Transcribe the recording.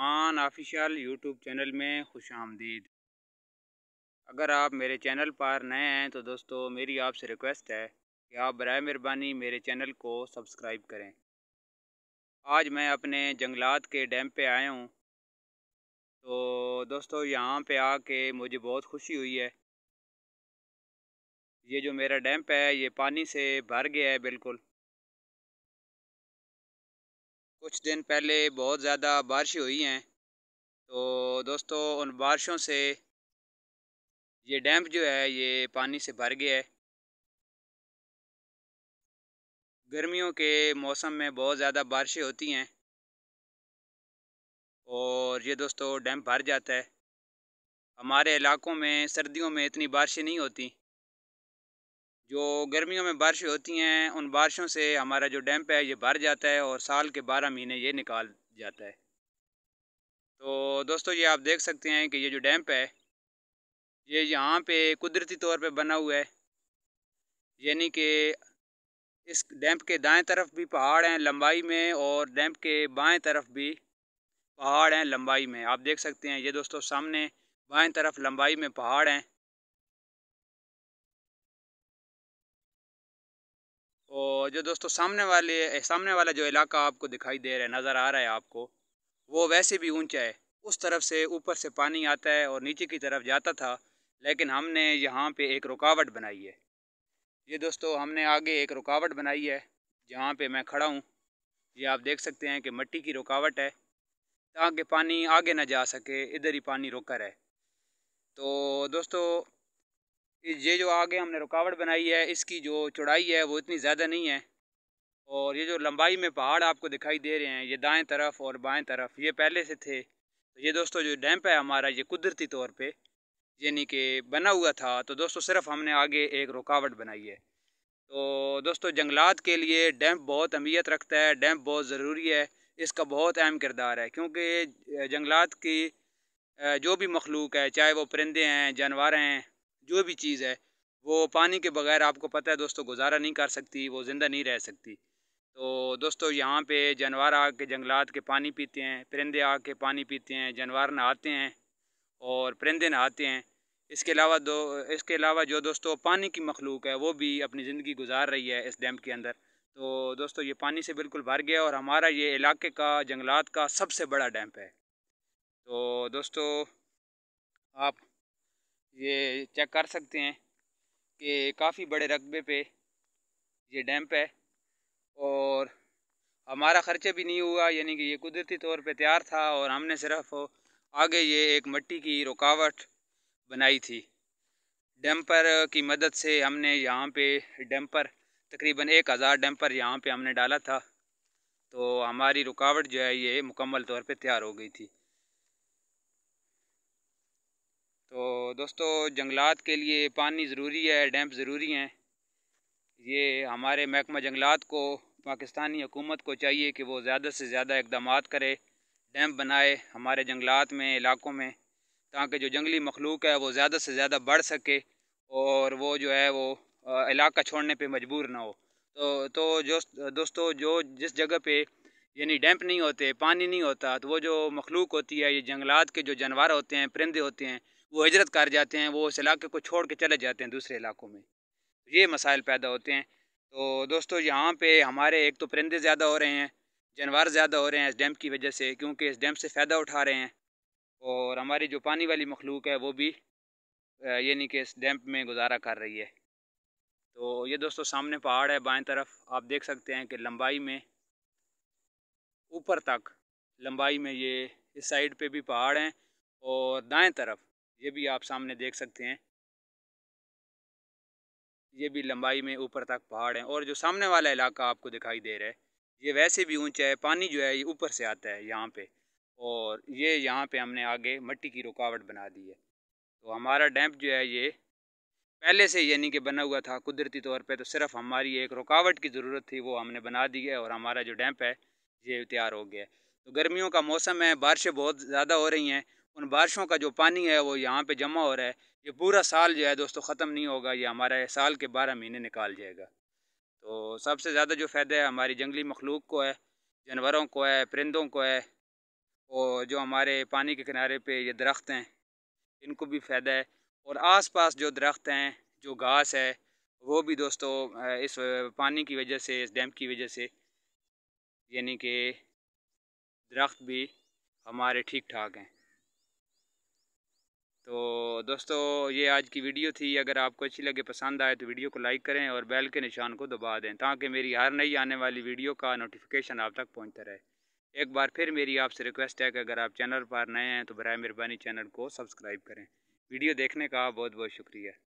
मान official YouTube channel में खुश आमदीद अगर आप मेरे चैनल पर नए हैं तो दोस्तों मेरी आपसे रिक्वेस्ट है कि आप बर मेहरबानी मेरे चैनल को सब्सक्राइब करें आज मैं अपने जंगलात के डैम पे आया हूँ तो दोस्तों यहाँ पे आके मुझे बहुत खुशी हुई है ये जो मेरा डैम है ये पानी से भर गया है बिल्कुल कुछ दिन पहले बहुत ज़्यादा बारिशें हुई हैं तो दोस्तों उन बारिशों से ये डैम जो है ये पानी से भर गया है गर्मियों के मौसम में बहुत ज़्यादा बारिशें होती हैं और ये दोस्तों डैम भर जाता है हमारे इलाकों में सर्दियों में इतनी बारिशें नहीं होती जो गर्मियों में बारिश होती हैं उन बारिशों से हमारा जो डैम्प है ये भर जाता है और साल के बारह महीने ये निकाल जाता है तो दोस्तों ये आप देख सकते हैं कि ये जो डैम्प है ये यहाँ पे कुदरती तौर पे बना हुआ है यानी कि इस डैम्प के दाएं तरफ भी पहाड़ हैं लंबाई में और डैम्प के बाएं तरफ भी पहाड़ हैं लंबाई में आप देख सकते हैं ये दोस्तों सामने बाएं तरफ लंबाई में पहाड़ हैं और जो दोस्तों सामने वाले सामने वाला जो इलाका आपको दिखाई दे रहा है नज़र आ रहा है आपको वो वैसे भी ऊंचा है उस तरफ से ऊपर से पानी आता है और नीचे की तरफ जाता था लेकिन हमने यहाँ पे एक रुकावट बनाई है ये दोस्तों हमने आगे एक रुकावट बनाई है जहाँ पे मैं खड़ा हूँ ये आप देख सकते हैं कि मिट्टी की रुकावट है ताकि पानी आगे ना जा सके इधर ही पानी रुका रहे तो दोस्तों ये जो आगे हमने रुकावट बनाई है इसकी जो चौड़ाई है वो इतनी ज़्यादा नहीं है और ये जो लंबाई में पहाड़ आपको दिखाई दे रहे हैं ये दाएं तरफ और बाएं तरफ ये पहले से थे तो ये दोस्तों जो डैम्प है हमारा ये कुदरती तौर पे यानी कि बना हुआ था तो दोस्तों सिर्फ हमने आगे एक रुकावट बनाई है तो दोस्तों जंगलात के लिए डैम्प बहुत अहमियत रखता है डैम्प बहुत ज़रूरी है इसका बहुत अहम किरदार है क्योंकि जंगलात की जो भी मखलूक है चाहे वो परिंदे हैं जानवर हैं जो भी चीज़ है वो पानी के बगैर आपको पता है दोस्तों गुजारा नहीं कर सकती वो ज़िंदा नहीं रह सकती तो दोस्तों यहाँ पे जानवर आके जंगलात के पानी पीते हैं परिंदे आके पानी पीते हैं जानवर नहाते हैं और परिंदे नहाते हैं इसके अलावा दो इसके अलावा जो दोस्तों पानी की मखलूक है वो भी अपनी ज़िंदगी गुजार रही है इस डैम के अंदर तो दोस्तों ये पानी से बिल्कुल भर गया और हमारा ये इलाके का जंगलात का सबसे बड़ा डैम है तो दोस्तों आप ये चेक कर सकते हैं कि काफ़ी बड़े रकबे पे ये डैम्प है और हमारा ख़र्चा भी नहीं हुआ यानी कि ये कुदरती तौर पे तैयार था और हमने सिर्फ आगे ये एक मिट्टी की रुकावट बनाई थी डैम्पर की मदद से हमने यहाँ पे डैम्पर तकरीबन एक हज़ार डैम्पर यहाँ पे हमने डाला था तो हमारी रुकावट जो है ये मुकम्मल तौर पे तैयार हो गई थी तो दोस्तों जंगलात के लिए पानी ज़रूरी है डैम्प ज़रूरी हैं ये हमारे महकमा जंगलात को पाकिस्तानी हुकूमत को चाहिए कि वो ज़्यादा से ज़्यादा इकदाम करे डैम बनाए हमारे जंगलात में इलाकों में ताकि जो जंगली मखलूक है वो ज़्यादा से ज़्यादा बढ़ सके और वो जो है वो इलाका छोड़ने पे मजबूर ना हो तो तो जो दोस्तों जो जिस जगह पे यानी डैम्प नहीं होते पानी नहीं होता तो वो जो मखलूक होती है ये जंगलात के जो जानवर होते हैं परिंदे होते हैं वो हजरत कर जाते हैं वो उस इलाके को छोड़ के चले जाते हैं दूसरे इलाकों में ये मसाइल पैदा होते हैं तो दोस्तों यहाँ पे हमारे एक तो परिंदे ज़्यादा हो रहे हैं जानवर ज़्यादा हो रहे हैं इस डैम की वजह से क्योंकि इस डैम से फ़ायदा उठा रहे हैं और हमारी जो पानी वाली मखलूक है वो भी यानी कि इस डैम में गुजारा कर रही है तो ये दोस्तों सामने पहाड़ है बाएं तरफ आप देख सकते हैं कि लंबाई में ऊपर तक लंबाई में ये इस साइड पे भी पहाड़ हैं और दाएं तरफ ये भी आप सामने देख सकते हैं ये भी लंबाई में ऊपर तक पहाड़ हैं और जो सामने वाला इलाका आपको दिखाई दे रहा है ये वैसे भी ऊंचा है पानी जो है ये ऊपर से आता है यहाँ पे और ये यहाँ पे हमने आगे मट्टी की रुकावट बना दी है तो हमारा डैम्प जो है ये पहले से यानी कि बना हुआ था कुदरती तौर पे तो सिर्फ हमारी एक रुकावट की ज़रूरत थी वो हमने बना दी है और हमारा जो डैम्प है ये तैयार हो गया है तो गर्मियों का मौसम है बारिशें बहुत ज़्यादा हो रही हैं उन बारिशों का जो पानी है वो यहाँ पे जमा हो रहा है ये पूरा साल जो है दोस्तों ख़त्म नहीं होगा ये हमारा साल के बारह महीने निकाल जाएगा तो सबसे ज़्यादा जो फ़ायदा है हमारी जंगली मखलूक को है जानवरों को है परिंदों को है और जो हमारे पानी के किनारे पर ये दरख्त हैं इनको भी फ़ायदा है और आस पास जो दरख्त हैं जो घास है वो भी दोस्तों इस पानी की वजह से इस डैम की वजह से यानी कि दरख्त भी हमारे ठीक ठाक हैं तो दोस्तों ये आज की वीडियो थी अगर आपको अच्छी लगे पसंद आए तो वीडियो को लाइक करें और बेल के निशान को दबा दें ताकि मेरी हर नई आने वाली वीडियो का नोटिफिकेशन आप तक पहुंचता रहे एक बार फिर मेरी आपसे रिक्वेस्ट है कि अगर आप चैनल पर नए हैं तो बर मेहरबानी चैनल को सब्सक्राइब करें वीडियो देखने का बहुत बहुत शुक्रिया